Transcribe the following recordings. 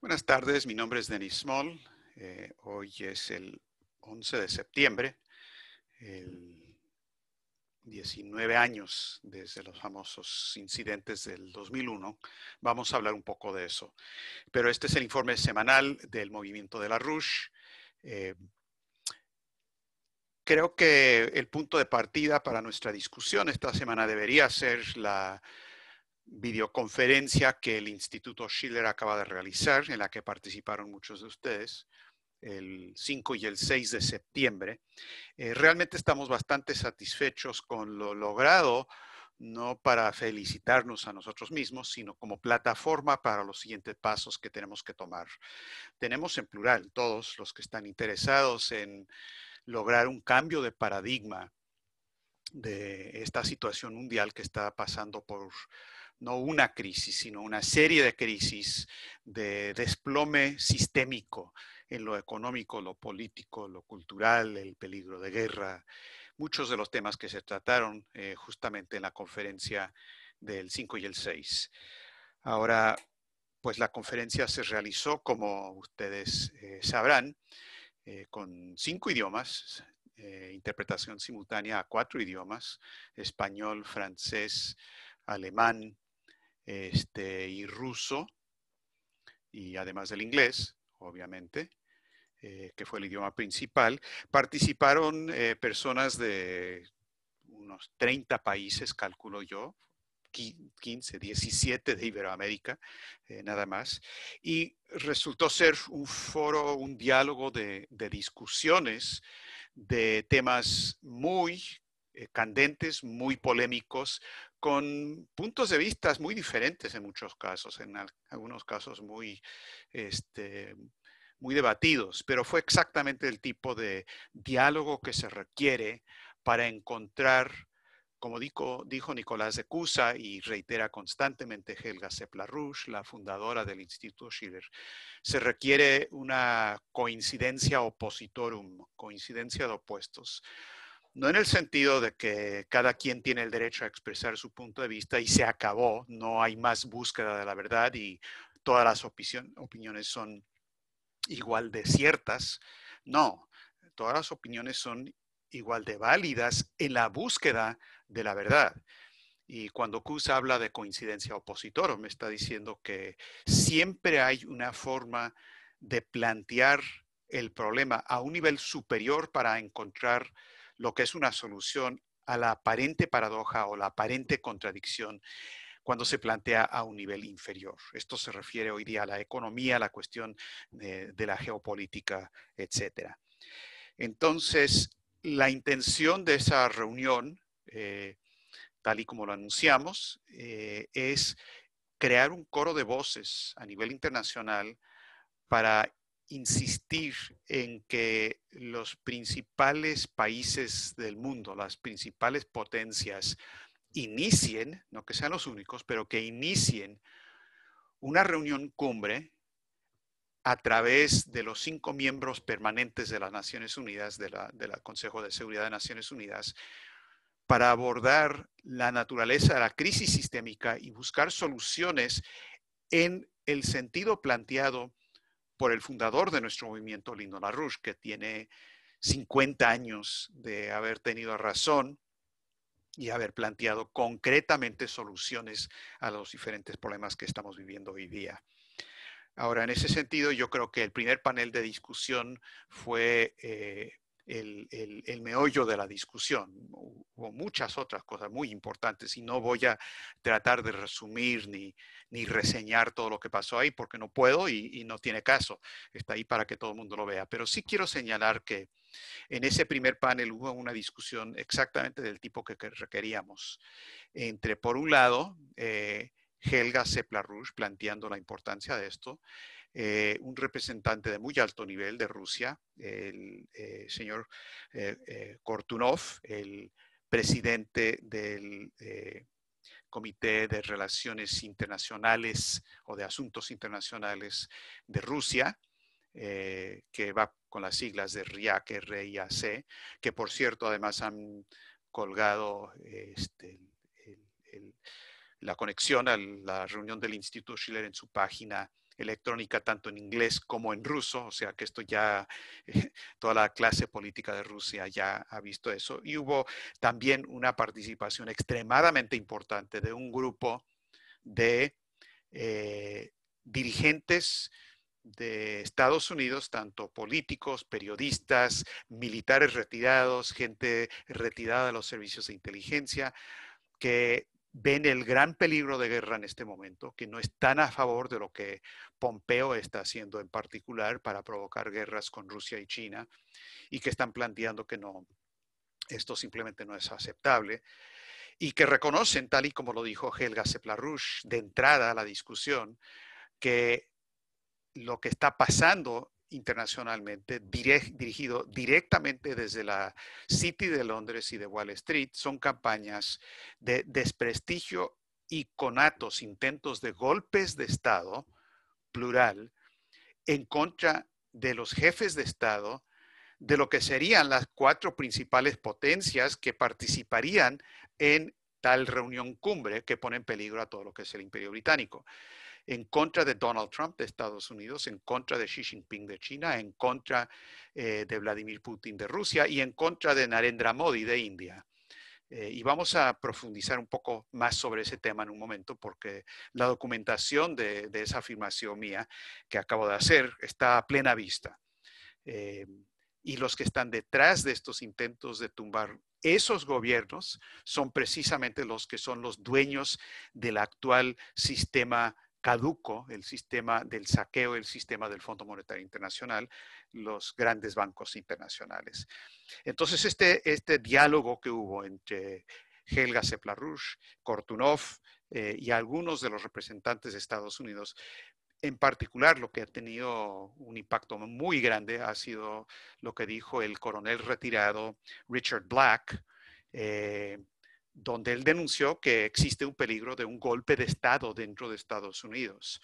Buenas tardes, mi nombre es Denis Small. Eh, hoy es el 11 de septiembre, 19 años desde los famosos incidentes del 2001. Vamos a hablar un poco de eso. Pero este es el informe semanal del movimiento de la Rush. Eh, creo que el punto de partida para nuestra discusión esta semana debería ser la videoconferencia que el Instituto Schiller acaba de realizar, en la que participaron muchos de ustedes, el 5 y el 6 de septiembre. Eh, realmente estamos bastante satisfechos con lo logrado, no para felicitarnos a nosotros mismos, sino como plataforma para los siguientes pasos que tenemos que tomar. Tenemos en plural todos los que están interesados en lograr un cambio de paradigma de esta situación mundial que está pasando por no una crisis, sino una serie de crisis de desplome sistémico en lo económico, lo político, lo cultural, el peligro de guerra, muchos de los temas que se trataron eh, justamente en la conferencia del 5 y el 6. Ahora, pues la conferencia se realizó, como ustedes eh, sabrán, eh, con cinco idiomas, interpretación simultánea a cuatro idiomas, español, francés, alemán, este, y ruso, y además del inglés, obviamente, eh, que fue el idioma principal, participaron eh, personas de unos 30 países, calculo yo, 15, 17 de Iberoamérica, eh, nada más. Y resultó ser un foro, un diálogo de, discusiones de temas muy candentes, muy polémicos, con puntos de vista muy diferentes en muchos casos, en algunos casos muy, este, muy debatidos, pero fue exactamente el tipo de diálogo que se requiere para encontrar, como dijo, Nicolás de Cusa y reitera constantemente Helga Rush, la fundadora del Instituto Schiller, se requiere una coincidencia opositorum, coincidencia de opuestos no en el sentido de que cada quien tiene el derecho a expresar su punto de vista y se acabó, no hay más búsqueda de la verdad y todas las opiniones son igual de ciertas. No, todas las opiniones son igual de válidas en la búsqueda de la verdad. Y cuando Kuz habla de coincidencia opositora me está diciendo que siempre hay una forma de plantear el problema a un nivel superior para encontrar lo que es una solución a la aparente paradoja o la aparente contradicción cuando se plantea a un nivel inferior. Esto se refiere hoy día a la economía, a la cuestión de, la geopolítica, etc. Entonces, la intención de esa reunión, eh, tal y como lo anunciamos, eh, es crear un coro de voces a nivel internacional para insistir en que los principales países del mundo, las principales potencias, inicien, no que sean los únicos, pero que inicien una reunión cumbre a través de los cinco miembros permanentes de las Naciones Unidas, del Consejo de Seguridad de Naciones Unidas, para abordar la naturaleza de la crisis sistémica y buscar soluciones en el sentido planteado por el fundador de nuestro movimiento, lindo LaRouche, que tiene 50 años de haber tenido razón y haber planteado concretamente soluciones a los diferentes problemas que estamos viviendo hoy día. Ahora, en ese sentido, yo creo que el primer panel de discusión fue eh, el, meollo de la discusión. o muchas otras cosas muy importantes y no voy a tratar de resumir ni, reseñar todo lo que pasó ahí porque no puedo y, no tiene caso. Está ahí para que todo el mundo lo vea. Pero sí quiero señalar que en ese primer panel hubo una discusión exactamente del tipo que, requeríamos. Entre, por un lado, eh, Helga rouge planteando la importancia de esto eh, un representante de muy alto nivel de Rusia, el eh, señor eh, Kortunov, el presidente del Comité de Relaciones Internacionales o de Asuntos Internacionales de Rusia, que va con las siglas de RIAC, que por cierto además han colgado este, la conexión a la reunión del Instituto Schiller en su página electrónica tanto en inglés como en ruso, o sea que esto ya, eh, toda la clase política de Rusia ya ha visto eso. Y hubo también una participación extremadamente importante de un grupo de eh, dirigentes de Estados Unidos, tanto políticos, periodistas, militares retirados, gente retirada de los servicios de inteligencia, que ven el gran peligro de guerra en este momento, que no están a favor de lo que Pompeo está haciendo en particular para provocar guerras con Rusia y China, y que están planteando que no, esto simplemente no es aceptable, y que reconocen, tal y como lo dijo Helga Seplarrush de entrada a la discusión, que lo que está pasando internacionalmente, dirigido directamente desde la City de Londres y de Wall Street. Son campañas de desprestigio y conatos, intentos de golpes de Estado, plural, en contra de los jefes de Estado de lo que serían las cuatro principales potencias que participarían en tal reunión cumbre que pone en peligro a todo lo que es el imperio británico en contra de Donald Trump de Estados Unidos, en contra de Xi Jinping de China, en contra eh, de Vladimir Putin de Rusia y en contra de Narendra Modi de India. Eh, y vamos a profundizar un poco más sobre ese tema en un momento, porque la documentación de, esa afirmación mía que acabo de hacer está a plena vista. Eh, y los que están detrás de estos intentos de tumbar esos gobiernos son precisamente los que son los dueños del actual sistema caduco el sistema del saqueo del sistema del Fondo Monetario Internacional, los grandes bancos internacionales. Entonces, este, este diálogo que hubo entre Helga Seplarrush, Kortunov eh, y algunos de los representantes de Estados Unidos, en particular lo que ha tenido un impacto muy grande ha sido lo que dijo el coronel retirado Richard Black, eh, donde él denunció que existe un peligro de un golpe de Estado dentro de Estados Unidos.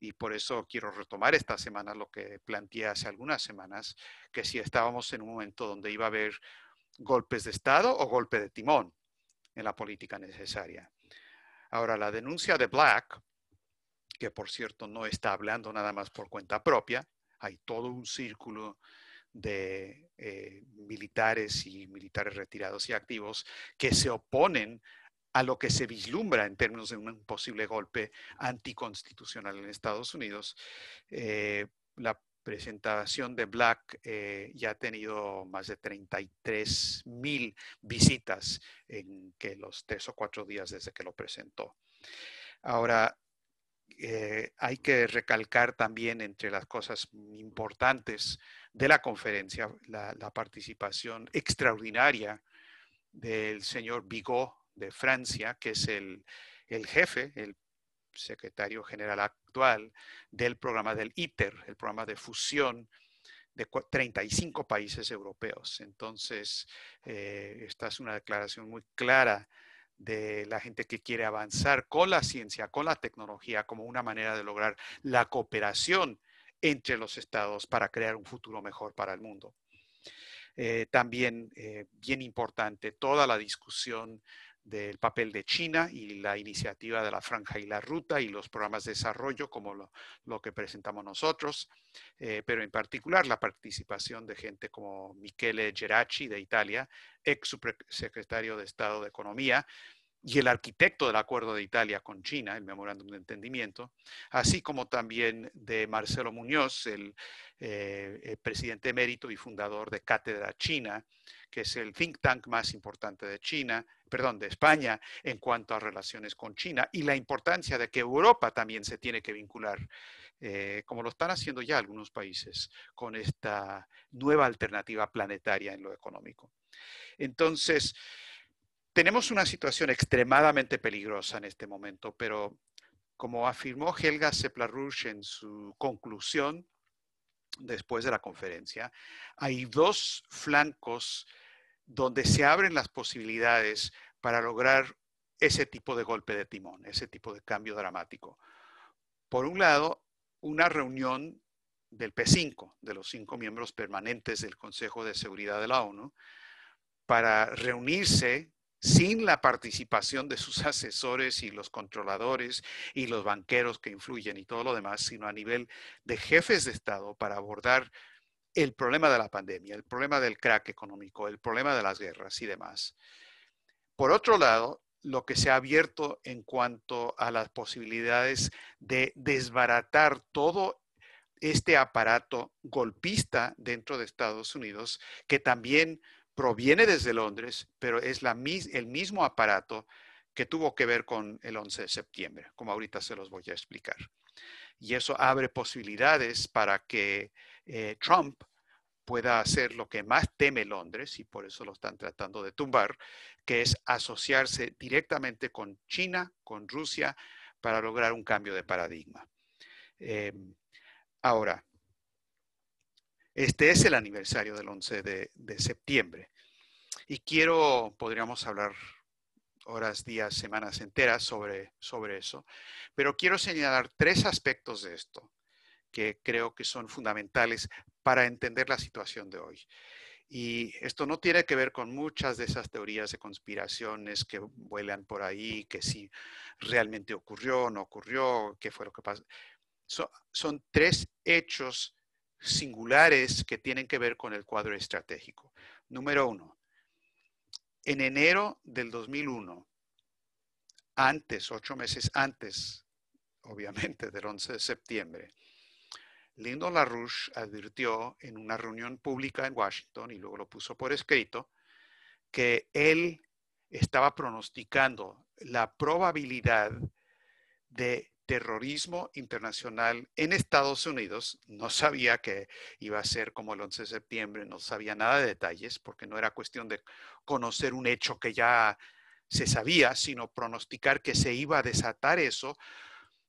Y por eso quiero retomar esta semana lo que planteé hace algunas semanas, que si estábamos en un momento donde iba a haber golpes de Estado o golpe de timón en la política necesaria. Ahora, la denuncia de Black, que por cierto no está hablando nada más por cuenta propia, hay todo un círculo de eh, militares y militares retirados y activos que se oponen a lo que se vislumbra en términos de un posible golpe anticonstitucional en Estados Unidos. Eh, la presentación de Black eh, ya ha tenido más de 33 mil visitas en que los tres o cuatro días desde que lo presentó. Ahora, eh, hay que recalcar también entre las cosas importantes de la conferencia la, participación extraordinaria del señor Bigot de Francia, que es el, jefe, el secretario general actual del programa del ITER, el programa de fusión de 35 países europeos. Entonces, eh, esta es una declaración muy clara de la gente que quiere avanzar con la ciencia, con la tecnología, como una manera de lograr la cooperación entre los estados para crear un futuro mejor para el mundo. Eh, también eh, bien importante toda la discusión del papel de China y la iniciativa de la franja y la ruta y los programas de desarrollo como lo, que presentamos nosotros, eh, pero en particular la participación de gente como Michele Geraci de Italia, ex subsecretario de Estado de Economía y el arquitecto del Acuerdo de Italia con China, el Memorándum de Entendimiento, así como también de Marcelo Muñoz, el, el eh, eh, presidente emérito y fundador de Cátedra China, que es el think tank más importante de China, perdón, de España en cuanto a relaciones con China y la importancia de que Europa también se tiene que vincular, eh, como lo están haciendo ya algunos países, con esta nueva alternativa planetaria en lo económico. Entonces, tenemos una situación extremadamente peligrosa en este momento, pero como afirmó Helga Zeplar-Rüsch en su conclusión después de la conferencia, hay dos flancos donde se abren las posibilidades para lograr ese tipo de golpe de timón, ese tipo de cambio dramático. Por un lado, una reunión del P5, de los cinco miembros permanentes del Consejo de Seguridad de la ONU, para reunirse sin la participación de sus asesores y los controladores y los banqueros que influyen y todo lo demás, sino a nivel de jefes de Estado para abordar el problema de la pandemia, el problema del crack económico, el problema de las guerras y demás. Por otro lado, lo que se ha abierto en cuanto a las posibilidades de desbaratar todo este aparato golpista dentro de Estados Unidos, que también proviene desde Londres, pero es la, el mismo aparato que tuvo que ver con el 11 de septiembre, como ahorita se los voy a explicar. Y eso abre posibilidades para que eh, Trump pueda hacer lo que más teme Londres, y por eso lo están tratando de tumbar, que es asociarse directamente con China, con Rusia, para lograr un cambio de paradigma. Em, ahora, este es el aniversario del 11 de, septiembre, y quiero, podríamos hablar horas, días, semanas enteras sobre eso, pero quiero señalar tres aspectos de esto que creo que son fundamentales para entender la situación de hoy. Y esto no tiene que ver con muchas de esas teorías de conspiraciones que vuelan por ahí, que si realmente ocurrió, no ocurrió, qué fue lo que pasó. son tres hechos singulares que tienen que ver con el cuadro estratégico. Número uno, en enero del 2001, antes, ocho meses antes, obviamente, del 11 de septiembre, Lyndon LaRouche advirtió en una reunión pública en Washington, y luego lo puso por escrito, que él estaba pronosticando la probabilidad de terrorismo internacional en Estados Unidos. No sabía que iba a ser como el 11 de septiembre, no sabía nada de detalles, porque no era cuestión de conocer un hecho que ya se sabía, sino pronosticar que se iba a desatar eso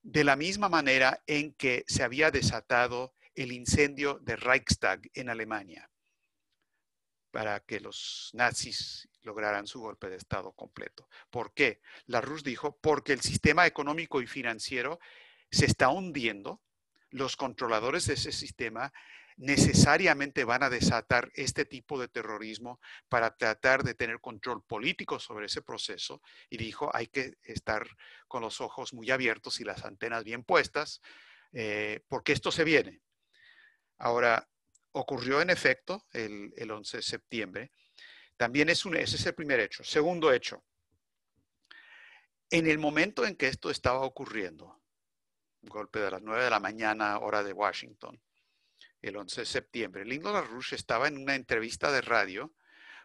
de la misma manera en que se había desatado el incendio de Reichstag en Alemania para que los nazis lograran su golpe de Estado completo. ¿Por qué? La Rus dijo, porque el sistema económico y financiero se está hundiendo, los controladores de ese sistema necesariamente van a desatar este tipo de terrorismo para tratar de tener control político sobre ese proceso. Y dijo, hay que estar con los ojos muy abiertos y las antenas bien puestas, eh, porque esto se viene. Ahora, ocurrió en efecto el, 11 de septiembre. También es un, ese es el primer hecho. Segundo hecho, en el momento en que esto estaba ocurriendo, golpe de las 9 de la mañana, hora de Washington, el 11 de septiembre. Lindo LaRouche estaba en una entrevista de radio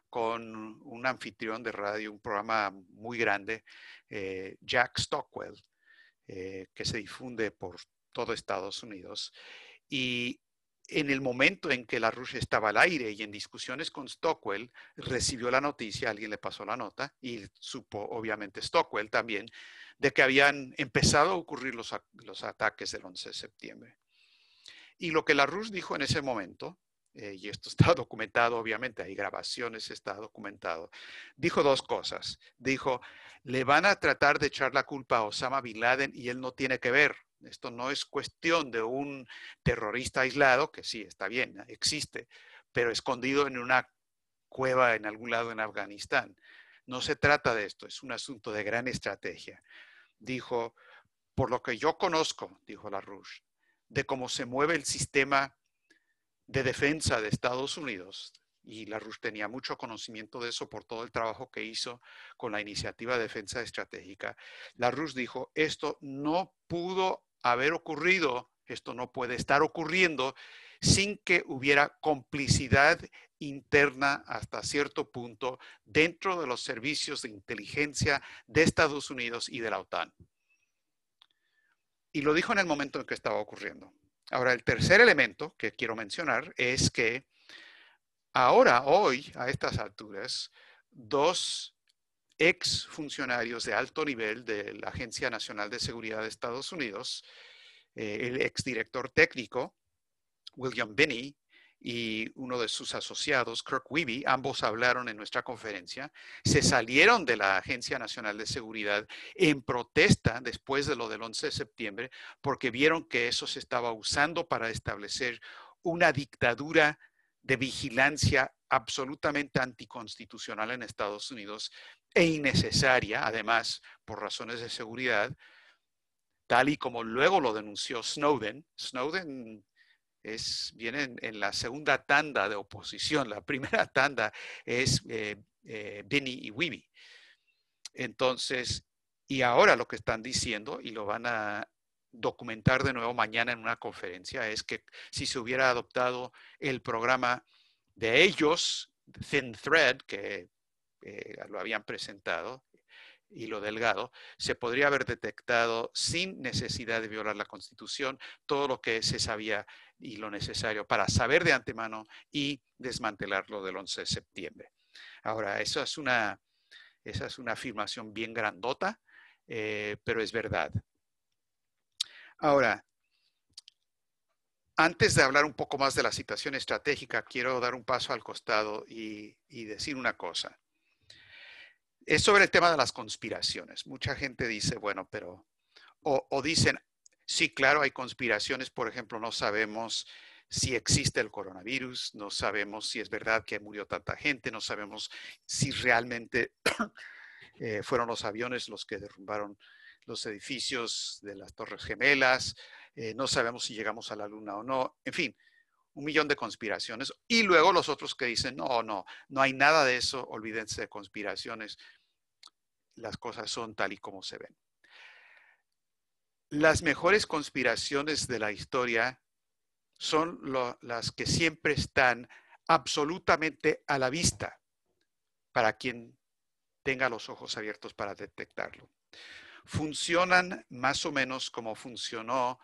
con un anfitrión de radio, un programa muy grande, eh, Jack Stockwell, eh, que se difunde por todo Estados Unidos. Y en el momento en que LaRouche estaba al aire y en discusiones con Stockwell, recibió la noticia, alguien le pasó la nota y supo, obviamente, Stockwell también, de que habían empezado a ocurrir los ataques del 11 de septiembre. Y lo que la Rus dijo en ese momento, eh, y esto está documentado, obviamente, hay grabaciones, está documentado, dijo dos cosas. Dijo, le van a tratar de echar la culpa a Osama Bin Laden y él no tiene que ver. Esto no es cuestión de un terrorista aislado, que sí, está bien, existe, pero escondido en una cueva en algún lado en Afganistán. No se trata de esto, es un asunto de gran estrategia. Dijo, por lo que yo conozco, dijo la Rush, de cómo se mueve el sistema de defensa de Estados Unidos. Y LaRouche tenía mucho conocimiento de eso por todo el trabajo que hizo con la iniciativa de defensa estratégica. LaRouche dijo, esto no pudo haber ocurrido, esto no puede estar ocurriendo sin que hubiera complicidad interna hasta cierto punto dentro de los servicios de inteligencia de Estados Unidos y de la OTAN y lo dijo en el momento en que estaba ocurriendo. Ahora, el tercer elemento que quiero mencionar es que ahora, hoy, a estas alturas, dos ex funcionarios de alto nivel de la Agencia Nacional de Seguridad de Estados Unidos, eh, el ex director técnico, William Binney, y uno de sus asociados, Kirk Wiebe, ambos hablaron en nuestra conferencia, se salieron de la Agencia Nacional de Seguridad en protesta después de lo del 11 de septiembre, porque vieron que eso se estaba usando para establecer una dictadura de vigilancia absolutamente anticonstitucional en Estados Unidos e innecesaria, además, por razones de seguridad, tal y como luego lo denunció Snowden. Snowden es, en, la segunda tanda de oposición. La primera tanda es eh, eh y Wibi. Entonces, y ahora lo que están diciendo, y lo van a documentar de nuevo mañana en una conferencia, es que si se hubiera adoptado el programa de ellos, Thin Thread, que eh, lo habían presentado, y lo delgado, se podría haber detectado sin necesidad de violar la Constitución todo lo que se sabía y lo necesario para saber de antemano y desmantelarlo del 11 de septiembre. Ahora, eso es una, esa es una afirmación bien grandota, eh, pero es verdad. Ahora, antes de hablar un poco más de la situación estratégica, quiero dar un paso al costado y decir una cosa es sobre el tema de las conspiraciones. Mucha gente dice, bueno, pero, o, dicen, sí, claro, hay conspiraciones, por ejemplo, no sabemos si existe el coronavirus, no sabemos si es verdad que murió tanta gente, no sabemos si realmente eh, fueron los aviones los que derrumbaron los edificios de las Torres Gemelas, eh, no sabemos si llegamos a la Luna o no, en fin, un millón de conspiraciones y luego los otros que dicen, no, no, no hay nada de eso, olvídense de conspiraciones, las cosas son tal y como se ven. Las mejores conspiraciones de la historia son las que siempre están absolutamente a la vista para quien tenga los ojos abiertos para detectarlo. Funcionan más o menos como funcionó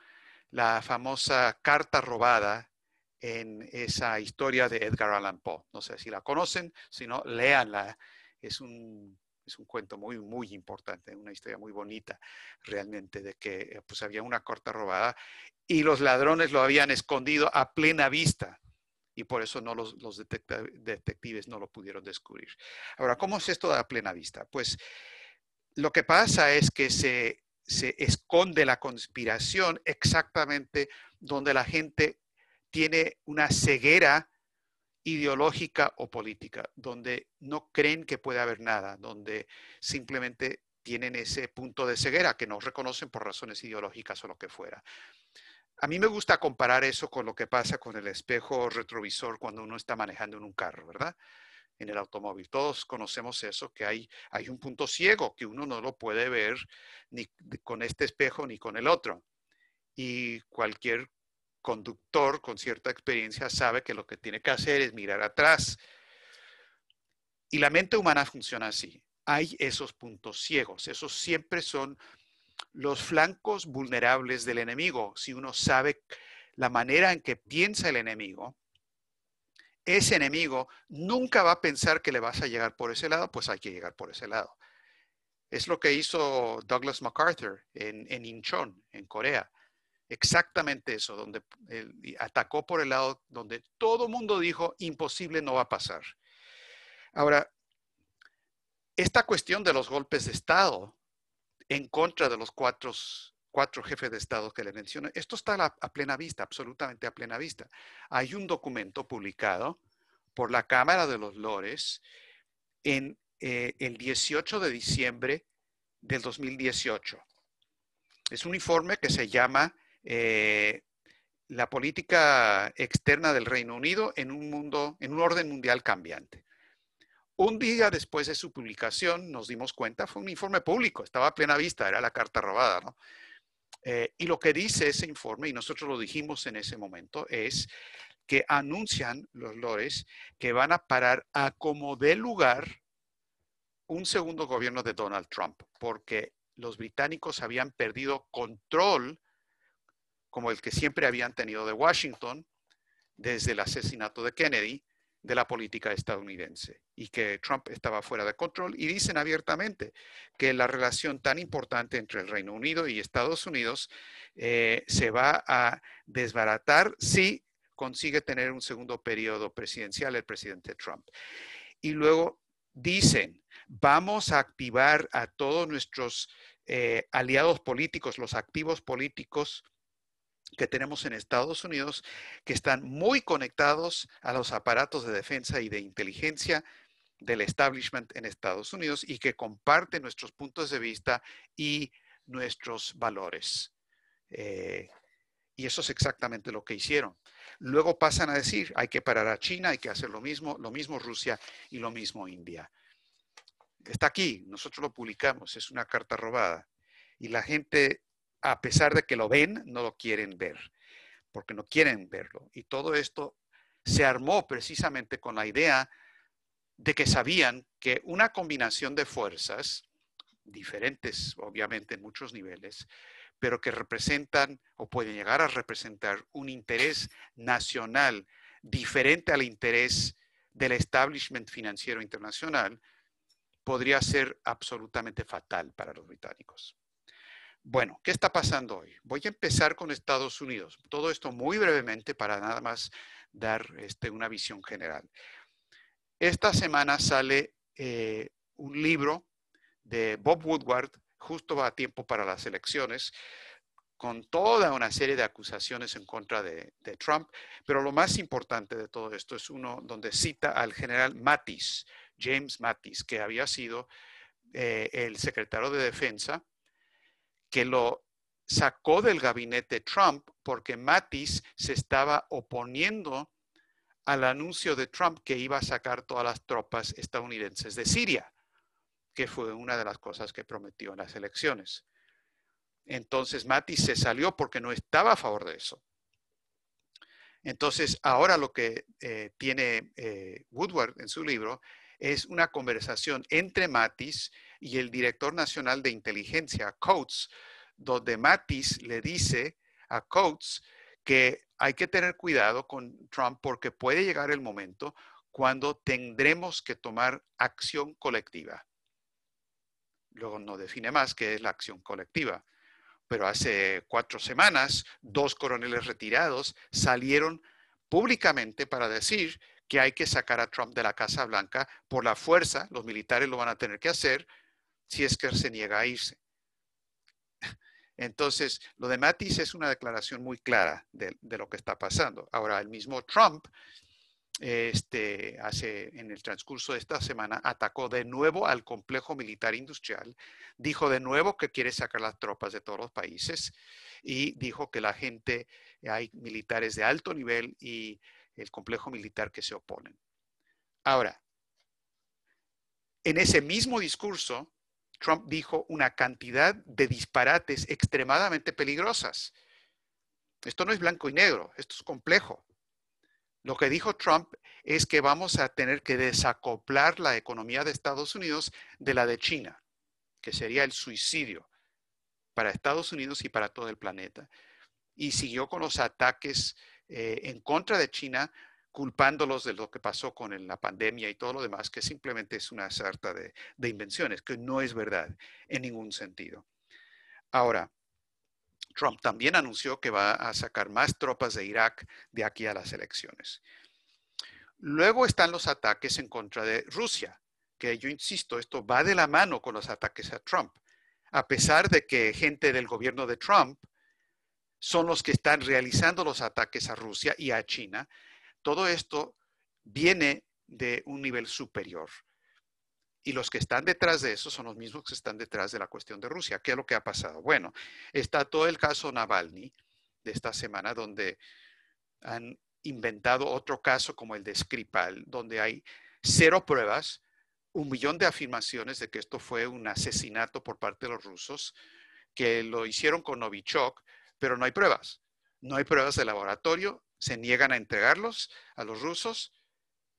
la famosa carta robada en esa historia de Edgar Allan Poe. No sé si la conocen, si no, léanla. Es un, es un cuento muy, muy importante, una historia muy bonita realmente de que pues, había una corta robada y los ladrones lo habían escondido a plena vista y por eso no los, detectives no lo pudieron descubrir. Ahora, ¿cómo es esto de a plena vista? Pues lo que pasa es que se, se esconde la conspiración exactamente donde la gente tiene una ceguera ideológica o política, donde no creen que puede haber nada, donde simplemente tienen ese punto de ceguera que no reconocen por razones ideológicas o lo que fuera. A mí me gusta comparar eso con lo que pasa con el espejo retrovisor cuando uno está manejando en un carro, ¿verdad? En el automóvil. Todos conocemos eso, que hay, hay un punto ciego que uno no lo puede ver ni con este espejo ni con el otro. Y cualquier conductor con cierta experiencia sabe que lo que tiene que hacer es mirar atrás. Y la mente humana funciona así. Hay esos puntos ciegos. Esos siempre son los flancos vulnerables del enemigo. Si uno sabe la manera en que piensa el enemigo, ese enemigo nunca va a pensar que le vas a llegar por ese lado, pues hay que llegar por ese lado. Es lo que hizo Douglas MacArthur en, en Incheon, en Corea. Exactamente eso, donde eh, atacó por el lado donde todo mundo dijo, imposible, no va a pasar. Ahora, esta cuestión de los golpes de Estado en contra de los cuatro, cuatro jefes de Estado que le mencioné, esto está a, plena vista, absolutamente a plena vista. Hay un documento publicado por la Cámara de los Lores en eh, el 18 de diciembre del 2018. Es un informe que se llama eh, la política externa del Reino Unido en un mundo, en un orden mundial cambiante. Un día después de su publicación nos dimos cuenta, fue un informe público, estaba a plena vista, era la carta robada, ¿no? Eh, y lo que dice ese informe, y nosotros lo dijimos en ese momento, es que anuncian los lores que van a parar a como dé lugar un segundo gobierno de Donald Trump, porque los británicos habían perdido control como el que siempre habían tenido de Washington desde el asesinato de Kennedy de la política estadounidense y que Trump estaba fuera de control y dicen abiertamente que la relación tan importante entre el Reino Unido y Estados Unidos eh, se va a desbaratar si consigue tener un segundo periodo presidencial el presidente Trump. Y luego dicen, vamos a activar a todos nuestros eh, aliados políticos, los activos políticos que tenemos en Estados Unidos que están muy conectados a los aparatos de defensa y de inteligencia del establishment en Estados Unidos y que comparten nuestros puntos de vista y nuestros valores. Eh, y eso es exactamente lo que hicieron. Luego pasan a decir, hay que parar a China, hay que hacer lo mismo, lo mismo Rusia y lo mismo India. Está aquí, nosotros lo publicamos, es una carta robada. Y la gente a pesar de que lo ven, no lo quieren ver, porque no quieren verlo. Y todo esto se armó precisamente con la idea de que sabían que una combinación de fuerzas, diferentes obviamente en muchos niveles, pero que representan o pueden llegar a representar un interés nacional diferente al interés del establishment financiero internacional, podría ser absolutamente fatal para los británicos. Bueno, ¿qué está pasando hoy? Voy a empezar con Estados Unidos. Todo esto muy brevemente para nada más dar este, una visión general. Esta semana sale eh, un libro de Bob Woodward, justo a tiempo para las elecciones, con toda una serie de acusaciones en contra de, Trump, pero lo más importante de todo esto es uno donde cita al general Mattis, James Mattis, que había sido eh, el secretario de Defensa que lo sacó del gabinete Trump porque Mattis se estaba oponiendo al anuncio de Trump que iba a sacar todas las tropas estadounidenses de Siria, que fue una de las cosas que prometió en las elecciones. Entonces Mattis se salió porque no estaba a favor de eso. Entonces ahora lo que eh, tiene eh, Woodward en su libro es una conversación entre Mattis y el director nacional de inteligencia, Coates, donde Mattis le dice a Coates que hay que tener cuidado con Trump porque puede llegar el momento cuando tendremos que tomar acción colectiva. Luego no define más qué es la acción colectiva, pero hace cuatro semanas dos coroneles retirados salieron públicamente para decir que hay que sacar a Trump de la Casa Blanca por la fuerza, los militares lo van a tener que hacer, si es que se niega a irse. Entonces, lo de Mattis es una declaración muy clara de, lo que está pasando. Ahora, el mismo Trump, este, hace, en el transcurso de esta semana, atacó de nuevo al complejo militar industrial, dijo de nuevo que quiere sacar las tropas de todos los países y dijo que la gente, hay militares de alto nivel y el complejo militar que se oponen. Ahora, en ese mismo discurso, Trump dijo una cantidad de disparates extremadamente peligrosas. Esto no es blanco y negro, esto es complejo. Lo que dijo Trump es que vamos a tener que desacoplar la economía de Estados Unidos de la de China, que sería el suicidio para Estados Unidos y para todo el planeta. Y siguió con los ataques eh, en contra de China culpándolos de lo que pasó con la pandemia y todo lo demás, que simplemente es una sarta de, invenciones, que no es verdad en ningún sentido. Ahora, Trump también anunció que va a sacar más tropas de Irak de aquí a las elecciones. Luego están los ataques en contra de Rusia, que yo insisto, esto va de la mano con los ataques a Trump, a pesar de que gente del gobierno de Trump son los que están realizando los ataques a Rusia y a China, todo esto viene de un nivel superior. Y los que están detrás de eso son los mismos que están detrás de la cuestión de Rusia. ¿Qué es lo que ha pasado? Bueno, está todo el caso Navalny de esta semana, donde han inventado otro caso como el de Skripal, donde hay cero pruebas, un millón de afirmaciones de que esto fue un asesinato por parte de los rusos, que lo hicieron con Novichok, pero no hay pruebas. No hay pruebas de laboratorio, se niegan a entregarlos a los rusos,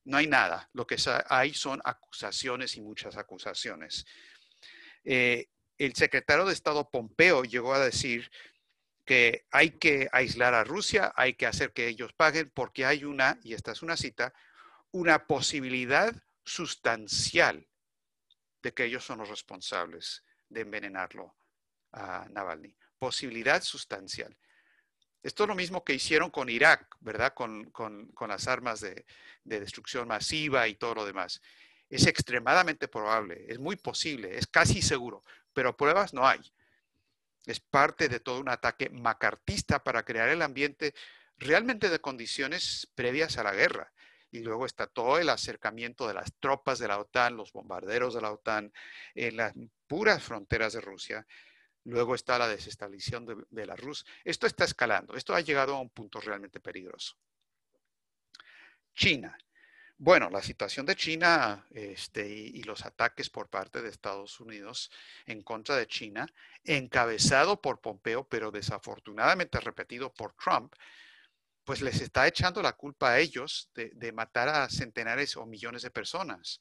no hay nada. Lo que hay son acusaciones y muchas acusaciones. Eh, el secretario de Estado Pompeo llegó a decir que hay que aislar a Rusia, hay que hacer que ellos paguen porque hay una, y esta es una cita, una posibilidad sustancial de que ellos son los responsables de envenenarlo a Navalny. Posibilidad sustancial. Esto es lo mismo que hicieron con Irak, ¿verdad? Con, las armas de, de, destrucción masiva y todo lo demás. Es extremadamente probable, es muy posible, es casi seguro, pero pruebas no hay. Es parte de todo un ataque macartista para crear el ambiente realmente de condiciones previas a la guerra. Y luego está todo el acercamiento de las tropas de la OTAN, los bombarderos de la OTAN, en las puras fronteras de Rusia Luego está la desestabilización de, la Rusia. Esto está escalando. Esto ha llegado a un punto realmente peligroso. China. Bueno, la situación de China este, y, los ataques por parte de Estados Unidos en contra de China, encabezado por Pompeo, pero desafortunadamente repetido por Trump, pues les está echando la culpa a ellos de matar a centenares o millones de personas,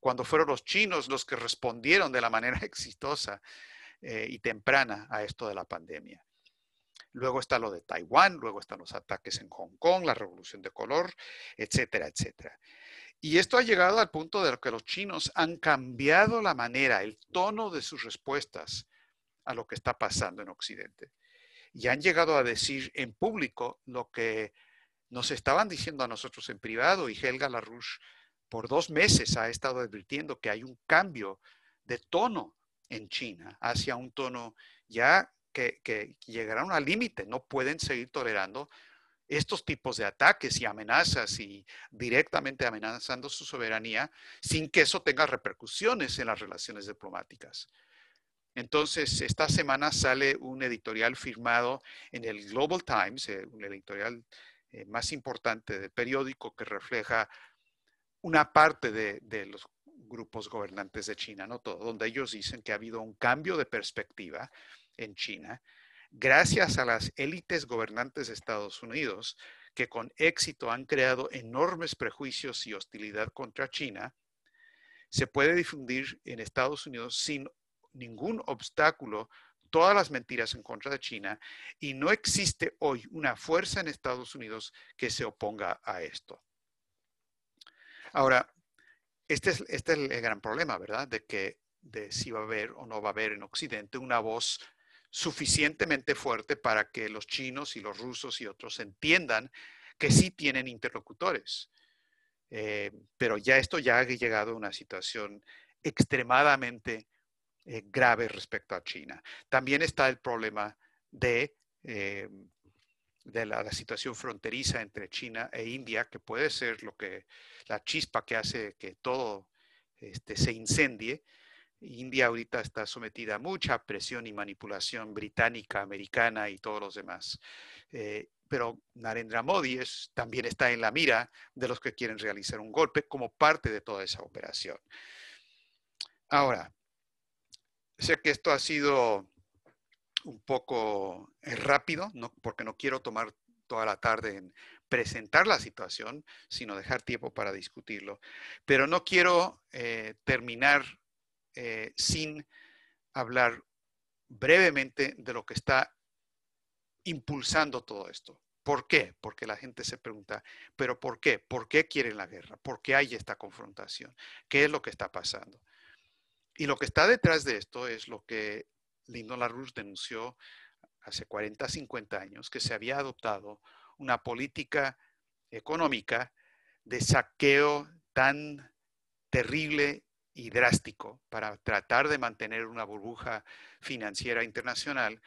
cuando fueron los chinos los que respondieron de la manera exitosa eh, y temprana a esto de la pandemia. Luego está lo de Taiwán, luego están los ataques en Hong Kong, la revolución de color, etcétera, etcétera. Y esto ha llegado al punto de que los chinos han cambiado la manera, el tono de sus respuestas a lo que está pasando en Occidente. Y han llegado a decir en público lo que nos estaban diciendo a nosotros en privado y Helga LaRouche por dos meses ha estado advirtiendo que hay un cambio de tono en China hacia un tono ya que, que llegaron al límite, no pueden seguir tolerando estos tipos de ataques y amenazas y directamente amenazando su soberanía sin que eso tenga repercusiones en las relaciones diplomáticas. Entonces, esta semana sale un editorial firmado en el Global Times, eh, un editorial eh, más importante del periódico que refleja una parte de los grupos gobernantes de China, no todo, donde ellos dicen que ha habido un cambio de perspectiva en China gracias a las élites gobernantes de Estados Unidos que con éxito han creado enormes prejuicios y hostilidad contra China, se puede difundir en Estados Unidos sin ningún obstáculo todas las mentiras en contra de China y no existe hoy una fuerza en Estados Unidos que se oponga a esto. Ahora, este es, este el gran problema, ¿verdad? De que de si va a haber o no va a haber en Occidente una voz suficientemente fuerte para que los chinos y los rusos y otros entiendan que sí tienen interlocutores. Eh, pero ya esto ya ha llegado a una situación extremadamente eh, grave respecto a China. También está el problema de eh, de la, situación fronteriza entre China e India, que puede ser lo que la chispa que hace que todo este, se incendie. India ahorita está sometida a mucha presión y manipulación británica, americana y todos los demás. Eh, pero Narendra Modi también está en la mira de los que quieren realizar un golpe como parte de toda esa operación. Ahora, sé que esto ha sido un poco eh, rápido, porque no quiero tomar toda la tarde en presentar la situación, sino dejar tiempo para discutirlo. Pero no quiero eh, terminar eh, sin hablar brevemente de lo que está impulsando todo esto. ¿Por qué? Porque la gente se pregunta, ¿pero por qué? ¿Por qué quieren la guerra? ¿Por qué hay esta confrontación? ¿Qué es lo que está pasando? Y lo que está detrás de esto es lo que Lindo LaRouche denunció hace 40, 50 años que se había adoptado una política económica de saqueo tan terrible y drástico para tratar de mantener una burbuja financiera internacional,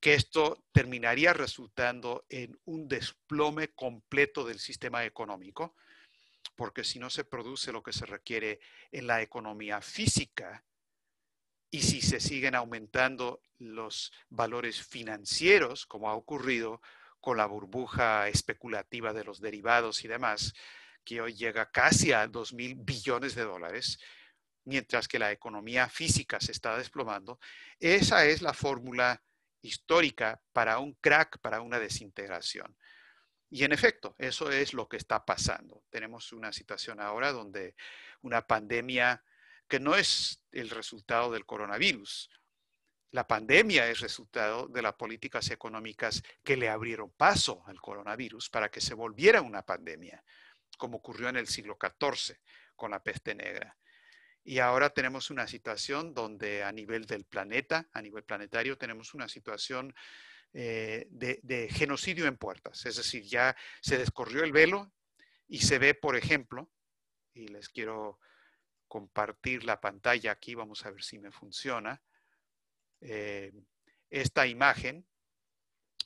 que esto terminaría resultando en un desplome completo del sistema económico, porque si no se produce lo que se requiere en la economía física, y si se siguen aumentando los valores financieros, como ha ocurrido con la burbuja especulativa de los derivados y demás, que hoy llega casi a 2 mil billones de dólares, mientras que la economía física se está desplomando, esa es la fórmula histórica para un crack, para una desintegración. Y en efecto, eso es lo que está pasando. Tenemos una situación ahora donde una pandemia que no es el resultado del coronavirus. La pandemia es resultado de las políticas económicas que le abrieron paso al coronavirus para que se volviera una pandemia, como ocurrió en el siglo XIV con la peste negra. Y ahora tenemos una situación donde a nivel del planeta, a nivel planetario, tenemos una situación eh, de, de genocidio en puertas. Es decir, ya se descorrió el velo y se ve, por ejemplo, y les quiero compartir la pantalla aquí, vamos a ver si me funciona, eh, esta imagen,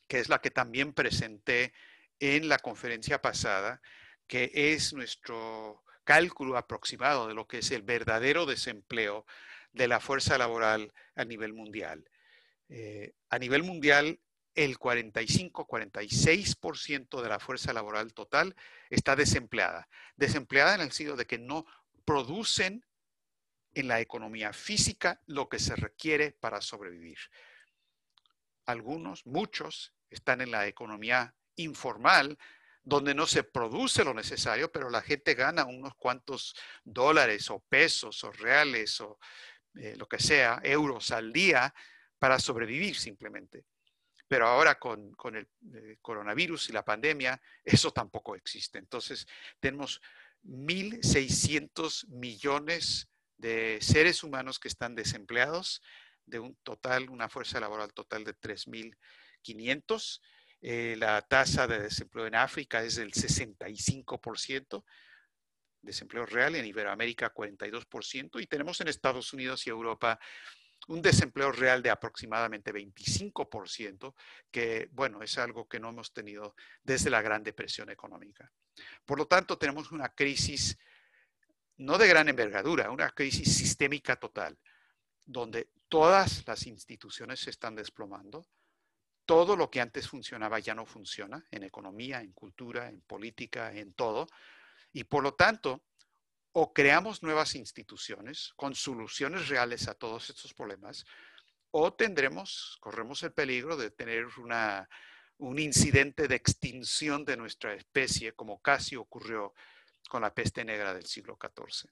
que es la que también presenté en la conferencia pasada, que es nuestro cálculo aproximado de lo que es el verdadero desempleo de la fuerza laboral a nivel mundial. Eh, a nivel mundial, el 45-46% de la fuerza laboral total está desempleada. Desempleada en el sentido de que no, producen en la economía física lo que se requiere para sobrevivir. Algunos, muchos, están en la economía informal, donde no se produce lo necesario, pero la gente gana unos cuantos dólares o pesos o reales o eh, lo que sea, euros al día para sobrevivir simplemente. Pero ahora con, el eh, coronavirus y la pandemia, eso tampoco existe. Entonces, tenemos 1.600 millones de seres humanos que están desempleados, de un total, una fuerza laboral total de 3.500. Eh, la tasa de desempleo en África es del 65%, desempleo real en Iberoamérica 42%, y tenemos en Estados Unidos y Europa un desempleo real de aproximadamente 25%, que bueno, es algo que no hemos tenido desde la Gran Depresión Económica. Por lo tanto, tenemos una crisis no de gran envergadura, una crisis sistémica total, donde todas las instituciones se están desplomando, todo lo que antes funcionaba ya no funciona, en economía, en cultura, en política, en todo, y por lo tanto, o creamos nuevas instituciones con soluciones reales a todos estos problemas, o tendremos, corremos el peligro de tener un incidente de extinción de nuestra especie, como casi ocurrió con la peste negra del siglo XIV.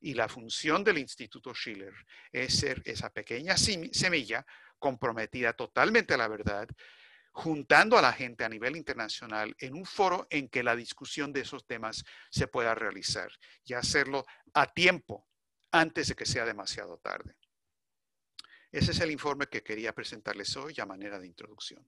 Y la función del Instituto Schiller es ser esa pequeña semilla comprometida totalmente a la verdad juntando a la gente a nivel internacional en un foro en que la discusión de esos temas se pueda realizar y hacerlo a tiempo, antes de que sea demasiado tarde. Ese es el informe que quería presentarles hoy a manera de introducción.